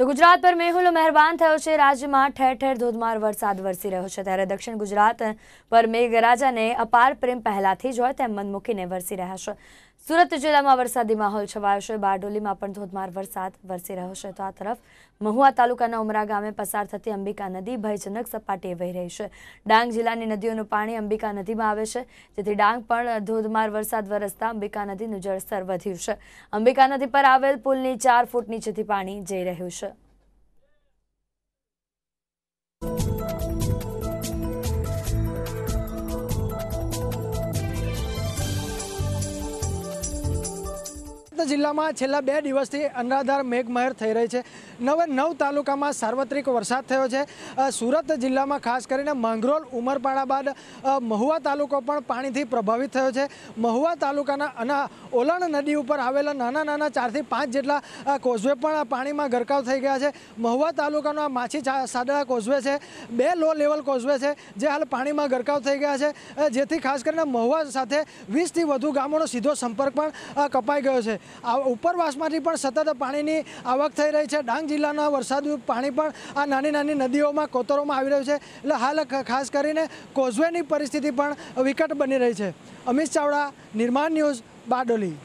તો ગુજરાત પર મેહુલો મહેરબાન થયો છે રાજ્યમાં ઠેર ઠેર ધોધમાર વરસાદ વરસી રહ્યો છે ત્યારે દક્ષિણ ગુજરાત પર મેઘરાજાને અપાર પ્રેમ પહેલાથી જ હોય તેમ મન મૂકીને વરસી રહ્યા છે સુરત જિલ્લામાં વરસાદી માહોલ છવાયો છે બારડોલીમાં પણ ધોધમાર વરસાદ વરસી રહ્યો છે તો આ તરફ મહુવા તાલુકાના ઉમરા ગામે પસાર થતી અંબિકા નદી ભયજનક સપાટીએ વહી રહી છે ડાંગ જિલ્લાની નદીઓનું પાણી અંબિકા નદીમાં આવે છે જેથી ડાંગ પણ ધોધમાર વરસાદ વરસતા અંબિકા નદીનું જળસ્તર વધ્યું છે અંબિકા નદી પર આવેલ પુલની ચાર ફૂટ નીચેથી પાણી જઈ રહ્યું છે Thank you. સુરત જિલ્લામાં છેલ્લા બે દિવસથી અનરાધાર મેઘમહેર થઈ રહી છે નવે નવ તાલુકામાં સાર્વત્રિક વરસાદ થયો છે સુરત જિલ્લામાં ખાસ કરીને માંગરોલ ઉમરપાડા બાદ મહુવા તાલુકો પણ પાણીથી પ્રભાવિત થયો છે મહુવા તાલુકાના અના ઓલણ નદી ઉપર આવેલા નાના નાના ચારથી પાંચ જેટલા કોઝવે પણ પાણીમાં ગરકાવ થઈ ગયા છે મહુવા તાલુકાનો આ માછી સાદડા કોઝવે છે બે લો લેવલ કોઝવે છે જે હાલ પાણીમાં ગરકાવ થઈ ગયા છે જેથી ખાસ કરીને મહુવા સાથે વીસથી વધુ ગામોનો સીધો સંપર્ક પણ કપાઈ ગયો છે ઉપરવાસમાંથી પણ સતત પાણીની આવક થઈ રહી છે ડાંગ જિલ્લાના વરસાદી પાણી પણ આ નાની નાની નદીઓમાં કોતરોમાં આવી રહ્યું છે એટલે હાલ ખાસ કરીને કોઝવેની પરિસ્થિતિ પણ વિકટ બની રહી છે અમિત ચાવડા નિર્માણ ન્યૂઝ બારડોલી